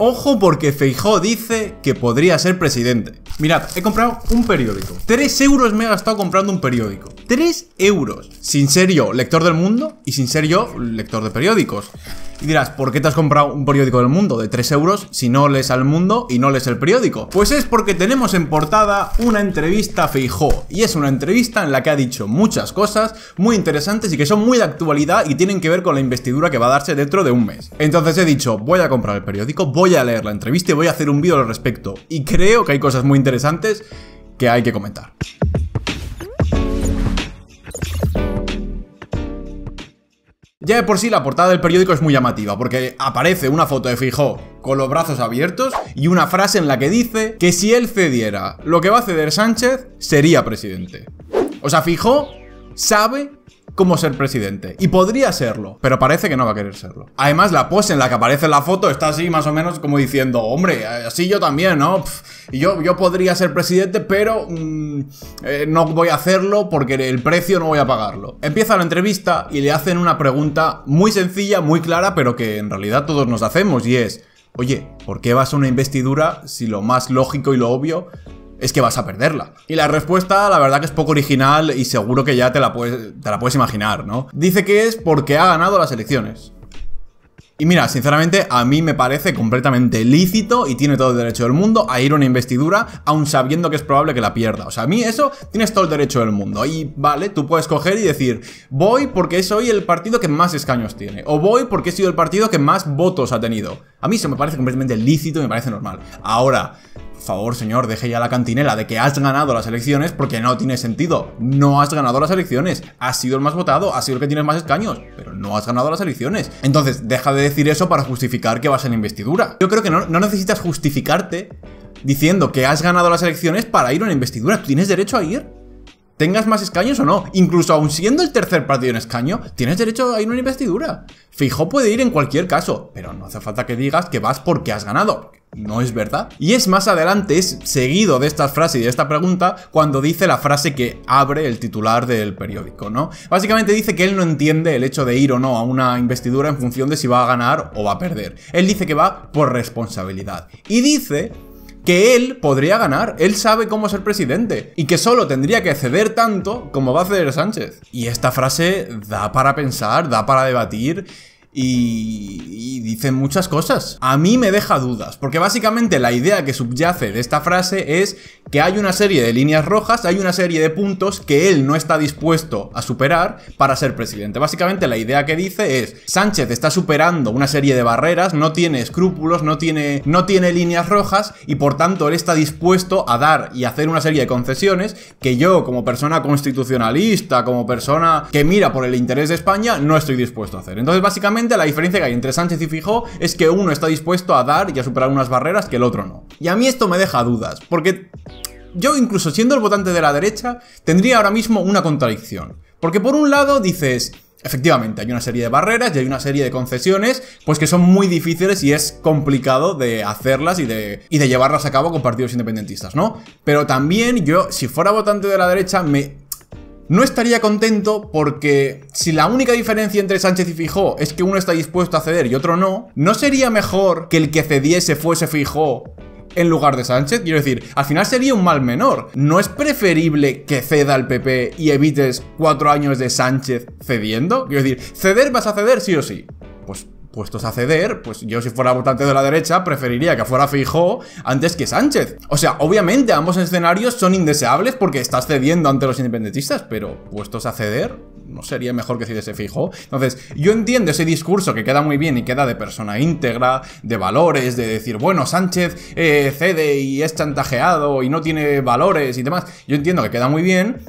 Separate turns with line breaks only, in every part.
Ojo porque Feijó dice que podría ser presidente. Mirad, he comprado un periódico. 3 euros me he gastado comprando un periódico. 3 euros. Sin ser yo lector del mundo y sin ser yo lector de periódicos. Y dirás, ¿por qué te has comprado un periódico del mundo de 3 euros si no lees al mundo y no lees el periódico? Pues es porque tenemos en portada una entrevista a Feijó. Y es una entrevista en la que ha dicho muchas cosas muy interesantes y que son muy de actualidad y tienen que ver con la investidura que va a darse dentro de un mes. Entonces he dicho, voy a comprar el periódico, voy a leer la entrevista y voy a hacer un vídeo al respecto. Y creo que hay cosas muy interesantes que hay que comentar. Ya de por sí la portada del periódico es muy llamativa porque aparece una foto de Fijó con los brazos abiertos y una frase en la que dice que si él cediera lo que va a ceder Sánchez, sería presidente. O sea, Fijó sabe como ser presidente. Y podría serlo, pero parece que no va a querer serlo. Además, la pose en la que aparece la foto está así, más o menos, como diciendo, hombre, así yo también, ¿no? yo, yo podría ser presidente, pero mm, eh, no voy a hacerlo porque el precio no voy a pagarlo. Empieza la entrevista y le hacen una pregunta muy sencilla, muy clara, pero que en realidad todos nos hacemos y es, oye, ¿por qué vas a una investidura si lo más lógico y lo obvio es que vas a perderla. Y la respuesta, la verdad que es poco original y seguro que ya te la puedes, te la puedes imaginar, ¿no? Dice que es porque ha ganado las elecciones. Y mira, sinceramente, a mí me parece completamente lícito y tiene todo el derecho del mundo a ir a una investidura, aun sabiendo que es probable que la pierda. O sea, a mí eso tienes todo el derecho del mundo. Y vale, tú puedes coger y decir, voy porque soy el partido que más escaños tiene, o voy porque he sido el partido que más votos ha tenido. A mí eso me parece completamente lícito y me parece normal. Ahora, favor, señor, deje ya la cantinela de que has ganado las elecciones porque no tiene sentido. No has ganado las elecciones. Has sido el más votado, has sido el que tiene más escaños, pero no has ganado las elecciones. Entonces, deja de decir eso para justificar que vas en investidura. Yo creo que no, no necesitas justificarte diciendo que has ganado las elecciones para ir a una investidura. Tú tienes derecho a ir tengas más escaños o no, incluso aún siendo el tercer partido en escaño, tienes derecho a ir a una investidura. Fijo puede ir en cualquier caso, pero no hace falta que digas que vas porque has ganado. No es verdad. Y es más adelante, es seguido de esta frase y de esta pregunta, cuando dice la frase que abre el titular del periódico, ¿no? Básicamente dice que él no entiende el hecho de ir o no a una investidura en función de si va a ganar o va a perder. Él dice que va por responsabilidad. Y dice que él podría ganar, él sabe cómo ser presidente y que solo tendría que ceder tanto como va a ceder Sánchez. Y esta frase da para pensar, da para debatir y, dicen muchas cosas. A mí me deja dudas, porque básicamente la idea que subyace de esta frase es que hay una serie de líneas rojas, hay una serie de puntos que él no está dispuesto a superar para ser presidente. Básicamente la idea que dice es, Sánchez está superando una serie de barreras, no tiene escrúpulos, no tiene, no tiene líneas rojas y por tanto él está dispuesto a dar y hacer una serie de concesiones que yo como persona constitucionalista, como persona que mira por el interés de España, no estoy dispuesto a hacer. Entonces básicamente la diferencia que hay entre Sánchez y Fijó es que uno está dispuesto a dar y a superar unas barreras que el otro no. Y a mí esto me deja dudas, porque yo incluso siendo el votante de la derecha, tendría ahora mismo una contradicción. Porque por un lado dices, efectivamente, hay una serie de barreras y hay una serie de concesiones, pues que son muy difíciles y es complicado de hacerlas y de, y de llevarlas a cabo con partidos independentistas, ¿no? Pero también yo, si fuera votante de la derecha, me no estaría contento porque si la única diferencia entre Sánchez y Fijó es que uno está dispuesto a ceder y otro no, ¿no sería mejor que el que cediese fuese Fijó en lugar de Sánchez? Quiero decir, al final sería un mal menor. ¿No es preferible que ceda el PP y evites cuatro años de Sánchez cediendo? Quiero decir, ceder vas a ceder sí o sí. Pues puestos a ceder, pues yo si fuera votante de la derecha preferiría que fuera Fijó antes que Sánchez. O sea, obviamente ambos escenarios son indeseables porque estás cediendo ante los independentistas, pero puestos a ceder, no sería mejor que se fijó. Entonces, yo entiendo ese discurso que queda muy bien y queda de persona íntegra, de valores, de decir, bueno, Sánchez eh, cede y es chantajeado y no tiene valores y demás. Yo entiendo que queda muy bien,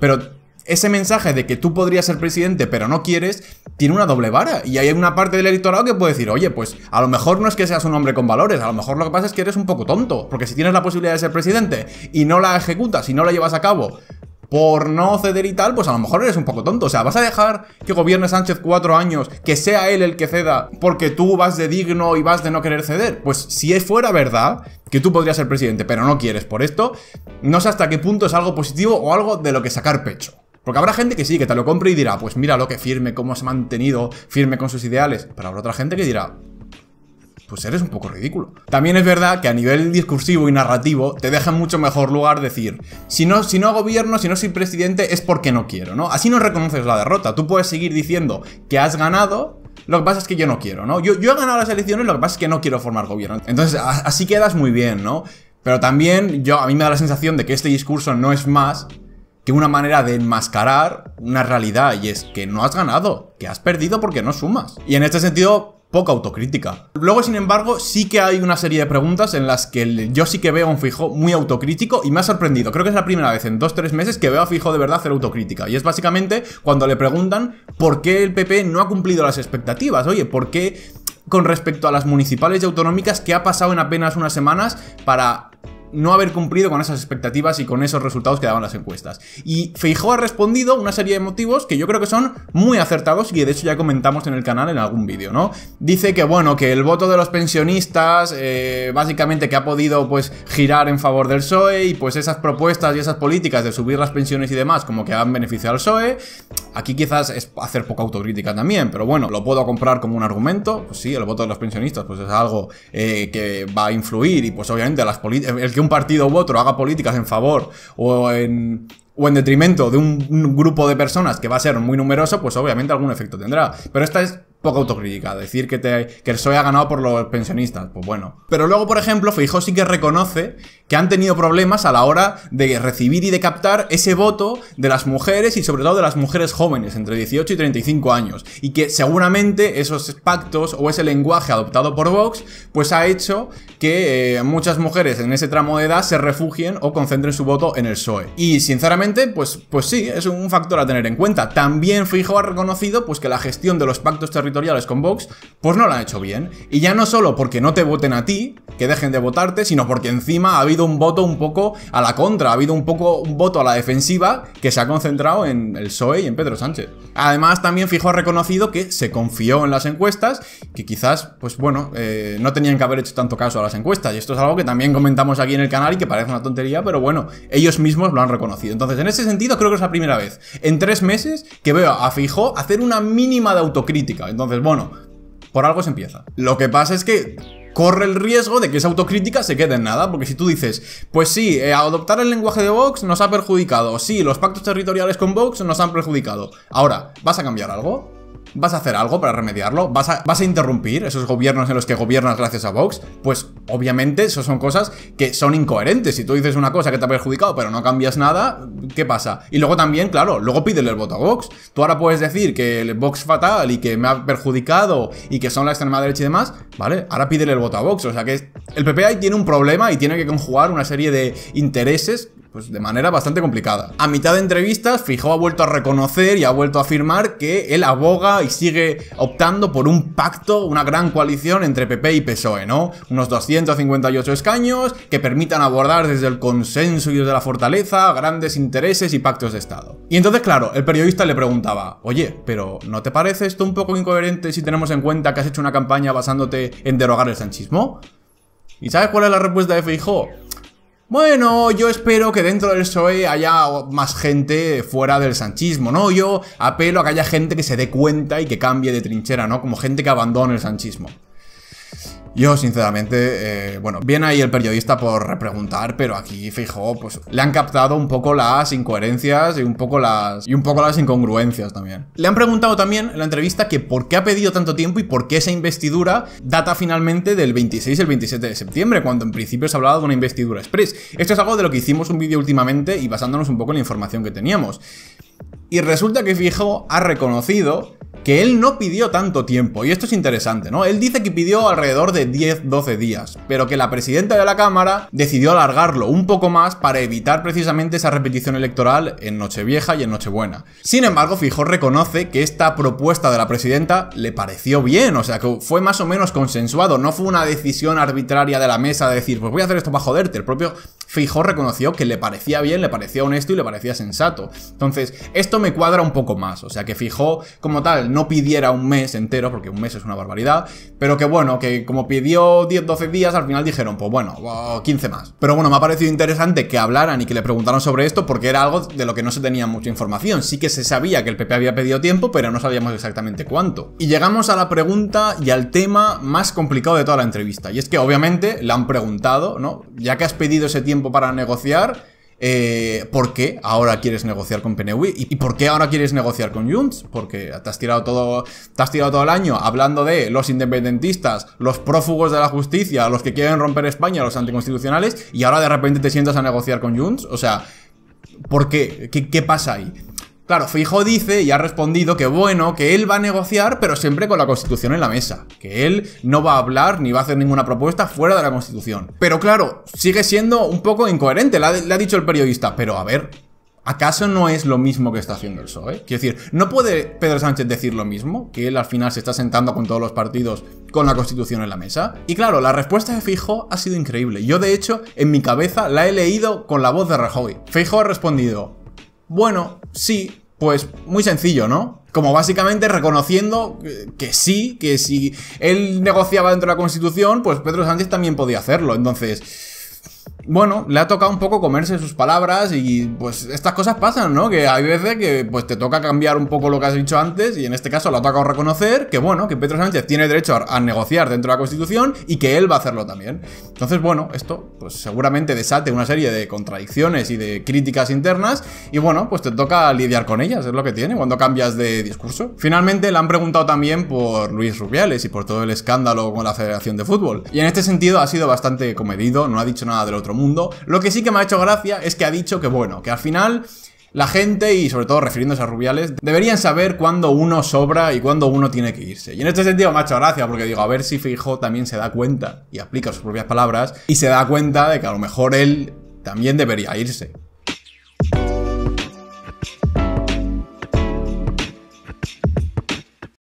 pero ese mensaje de que tú podrías ser presidente pero no quieres, tiene una doble vara. Y hay una parte del electorado que puede decir, oye, pues a lo mejor no es que seas un hombre con valores, a lo mejor lo que pasa es que eres un poco tonto, porque si tienes la posibilidad de ser presidente y no la ejecutas y no la llevas a cabo por no ceder y tal, pues a lo mejor eres un poco tonto. O sea, ¿vas a dejar que gobierne Sánchez cuatro años, que sea él el que ceda, porque tú vas de digno y vas de no querer ceder? Pues si fuera verdad que tú podrías ser presidente, pero no quieres por esto, no sé hasta qué punto es algo positivo o algo de lo que sacar pecho. Porque habrá gente que sí, que te lo compre y dirá, pues mira lo que firme, cómo se ha mantenido firme con sus ideales. Pero habrá otra gente que dirá, pues eres un poco ridículo. También es verdad que a nivel discursivo y narrativo te deja mucho mejor lugar decir, si no, si no gobierno, si no soy presidente, es porque no quiero, ¿no? Así no reconoces la derrota. Tú puedes seguir diciendo que has ganado. Lo que pasa es que yo no quiero, ¿no? Yo, yo he ganado las elecciones, lo que pasa es que no quiero formar gobierno. Entonces, así quedas muy bien, ¿no? Pero también yo, a mí me da la sensación de que este discurso no es más que una manera de enmascarar una realidad y es que no has ganado, que has perdido porque no sumas. Y en este sentido, poca autocrítica. Luego, sin embargo, sí que hay una serie de preguntas en las que yo sí que veo a un fijo muy autocrítico y me ha sorprendido. Creo que es la primera vez en dos tres meses que veo a fijo de verdad hacer autocrítica. Y es básicamente cuando le preguntan por qué el PP no ha cumplido las expectativas. Oye, ¿por qué con respecto a las municipales y autonómicas, que ha pasado en apenas unas semanas para no haber cumplido con esas expectativas y con esos resultados que daban las encuestas. Y Feijó ha respondido una serie de motivos que yo creo que son muy acertados y de hecho ya comentamos en el canal en algún vídeo, ¿no? Dice que bueno, que el voto de los pensionistas, eh, básicamente que ha podido pues girar en favor del PSOE y pues esas propuestas y esas políticas de subir las pensiones y demás como que han beneficiado al PSOE. Aquí quizás es hacer poca autocrítica también, pero bueno, lo puedo comprar como un argumento. Pues sí, el voto de los pensionistas pues es algo eh, que va a influir y pues obviamente las políticas que un partido u otro haga políticas en favor o en, o en detrimento de un, un, grupo de personas que va a ser muy numeroso, pues obviamente algún efecto tendrá. Pero esta es poco autocrítica. Decir que, el PSOE ha ganado por los pensionistas, pues bueno. Pero luego, por ejemplo, Feijóo sí que reconoce que han tenido problemas a la hora de recibir y de captar ese voto de las mujeres y sobre todo de las mujeres jóvenes, entre 18 y 35 años. Y que seguramente esos pactos o ese lenguaje adoptado por Vox, pues ha hecho que eh, muchas mujeres en ese tramo de edad se refugien o concentren su voto en el PSOE. Y sinceramente, pues, pues sí, es un factor a tener en cuenta. También Feijóo ha reconocido pues, que la gestión de los pactos territoriales con Vox, pues no lo han hecho bien. Y ya no solo porque no te voten a ti, que dejen de votarte, sino porque encima ha habido un voto un poco a la contra, ha habido un poco un voto a la defensiva que se ha concentrado en el PSOE y en Pedro Sánchez. Además, también Fijo ha reconocido que se confió en las encuestas, que quizás, pues bueno, eh, no tenían que haber hecho tanto caso a las encuestas. Y esto es algo que también comentamos aquí en el canal y que parece una tontería, pero bueno, ellos mismos lo han reconocido. Entonces, en ese sentido, creo que es la primera vez en tres meses que veo a Fijo hacer una mínima de autocrítica. Entonces, bueno, por algo se empieza. Lo que pasa es que corre el riesgo de que esa autocrítica se quede en nada, porque si tú dices, pues sí, eh, adoptar el lenguaje de Vox nos ha perjudicado, sí, los pactos territoriales con Vox nos han perjudicado. Ahora, ¿vas a cambiar algo? ¿Vas a hacer algo para remediarlo? ¿Vas a, ¿Vas a interrumpir esos gobiernos en los que gobiernas gracias a Vox? Pues obviamente eso son cosas que son incoherentes. Si tú dices una cosa que te ha perjudicado pero no cambias nada, ¿qué pasa? Y luego también, claro, luego pide el voto a Vox. Tú ahora puedes decir que el Vox fatal y que me ha perjudicado y que son la extrema derecha y demás, ¿vale? Ahora pídele el voto a Vox. O sea que el PP tiene un problema y tiene que conjugar una serie de intereses pues de manera bastante complicada. A mitad de entrevistas, Fijó ha vuelto a reconocer y ha vuelto a afirmar que él aboga y sigue optando por un pacto, una gran coalición entre PP y PSOE, ¿no? Unos 258 escaños que permitan abordar desde el consenso y desde la fortaleza grandes intereses y pactos de Estado. Y entonces, claro, el periodista le preguntaba, oye, pero ¿no te parece esto un poco incoherente si tenemos en cuenta que has hecho una campaña basándote en derogar el sanchismo? ¿Y sabes cuál es la respuesta de Fijó? Bueno, yo espero que dentro del PSOE haya más gente fuera del sanchismo, ¿no? Yo apelo a que haya gente que se dé cuenta y que cambie de trinchera, ¿no? Como gente que abandone el sanchismo. Yo, sinceramente, eh, bueno, viene ahí el periodista por repreguntar, pero aquí, fijo, pues le han captado un poco las incoherencias y un poco las, y un poco las incongruencias también. Le han preguntado también en la entrevista que por qué ha pedido tanto tiempo y por qué esa investidura data finalmente del 26 el 27 de septiembre, cuando en principio se hablaba de una investidura express. Esto es algo de lo que hicimos un vídeo últimamente y basándonos un poco en la información que teníamos. Y resulta que Fijo ha reconocido que él no pidió tanto tiempo, y esto es interesante, ¿no? Él dice que pidió alrededor de 10-12 días, pero que la presidenta de la Cámara decidió alargarlo un poco más para evitar precisamente esa repetición electoral en Nochevieja y en Nochebuena. Sin embargo, Fijo reconoce que esta propuesta de la presidenta le pareció bien, o sea que fue más o menos consensuado, no fue una decisión arbitraria de la mesa de decir, pues voy a hacer esto para joderte, el propio Fijó reconoció que le parecía bien, le parecía honesto y le parecía sensato. Entonces, esto me cuadra un poco más. O sea, que fijó como tal, no pidiera un mes entero, porque un mes es una barbaridad, pero que bueno, que como pidió 10, 12 días, al final dijeron, pues bueno, 15 más. Pero bueno, me ha parecido interesante que hablaran y que le preguntaron sobre esto, porque era algo de lo que no se tenía mucha información. Sí que se sabía que el PP había pedido tiempo, pero no sabíamos exactamente cuánto. Y llegamos a la pregunta y al tema más complicado de toda la entrevista. Y es que obviamente le han preguntado, ¿no? Ya que has pedido ese tiempo para negociar, eh, ¿por qué ahora quieres negociar con PNV? ¿Y, por qué ahora quieres negociar con Junts? Porque te has tirado todo, has tirado todo el año hablando de los independentistas, los prófugos de la justicia, los que quieren romper España, los anticonstitucionales, y ahora de repente te sientas a negociar con Junts. O sea, ¿por ¿Qué, qué pasa ahí? Claro, Fijo dice y ha respondido que bueno, que él va a negociar, pero siempre con la Constitución en la mesa. Que él no va a hablar ni va a hacer ninguna propuesta fuera de la Constitución. Pero claro, sigue siendo un poco incoherente, le ha, dicho el periodista. Pero a ver, ¿Acaso no es lo mismo que está haciendo el PSOE? Quiero decir, ¿no puede Pedro Sánchez decir lo mismo? Que él al final se está sentando con todos los partidos con la Constitución en la mesa. Y claro, la respuesta de Fijo ha sido increíble. Yo de hecho, en mi cabeza la he leído con la voz de Rajoy. Fijo ha respondido, bueno, sí, pues muy sencillo, ¿no? Como básicamente reconociendo que, sí, que si él negociaba dentro de la Constitución, pues Pedro Sánchez también podía hacerlo. Entonces, bueno, le ha tocado un poco comerse sus palabras y pues estas cosas pasan, ¿no? Que hay veces que pues te toca cambiar un poco lo que has dicho antes y en este caso le ha tocado reconocer que bueno, que Pedro Sánchez tiene derecho a, negociar dentro de la Constitución y que él va a hacerlo también. Entonces, bueno, esto pues seguramente desate una serie de contradicciones y de críticas internas y bueno, pues te toca lidiar con ellas, es lo que tiene cuando cambias de discurso. Finalmente le han preguntado también por Luis Rubiales y por todo el escándalo con la Federación de Fútbol. Y en este sentido ha sido bastante comedido, no ha dicho nada del otro mundo. Lo que sí que me ha hecho gracia es que ha dicho que, bueno, que al final la gente, y sobre todo refiriéndose a Rubiales, deberían saber cuándo uno sobra y cuándo uno tiene que irse. Y en este sentido me ha hecho gracia, porque digo, a ver si Fijo también se da cuenta y aplica sus propias palabras y se da cuenta de que a lo mejor él también debería irse.